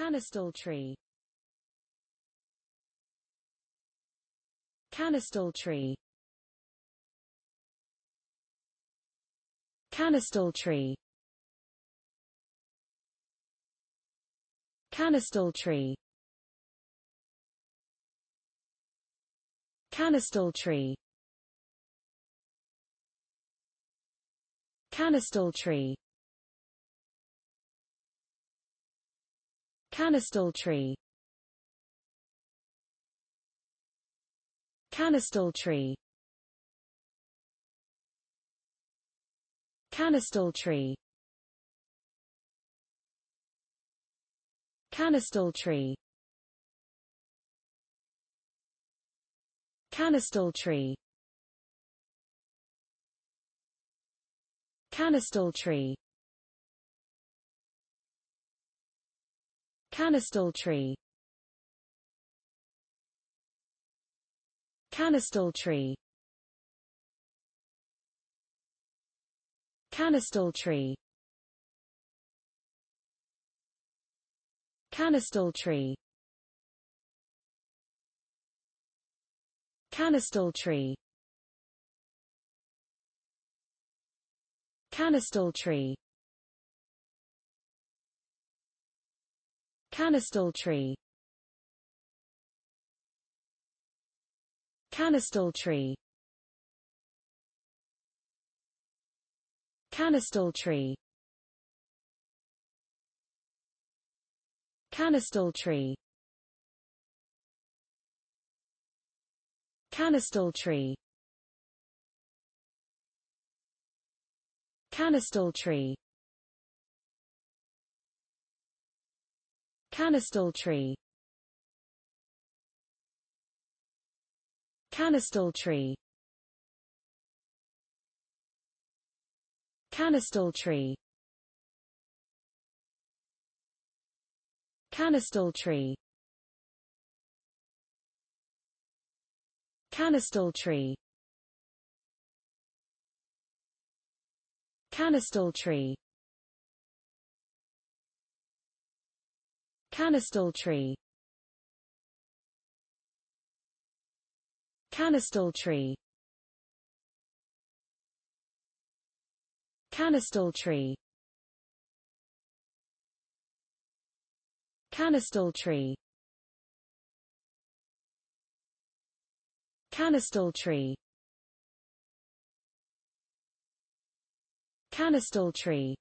Canistal tree Canistal tree Canistal tree Canistal tree Canistal tree Canistal tree Canistal tree Canistal tree Canistal tree Canistal tree Canistal tree Canistal tree Canistal tree Canistal tree Canistal tree Canistal tree Canistal tree Canistal tree Canistal tree Canistal tree Canistal tree Canistal tree Canistal tree Canistal tree Canistal tree Canistal tree Canistal tree Canistal tree Canistal tree Canistal tree Canistal tree Canistal tree Canistal tree Canistal tree Canistal tree Canistal tree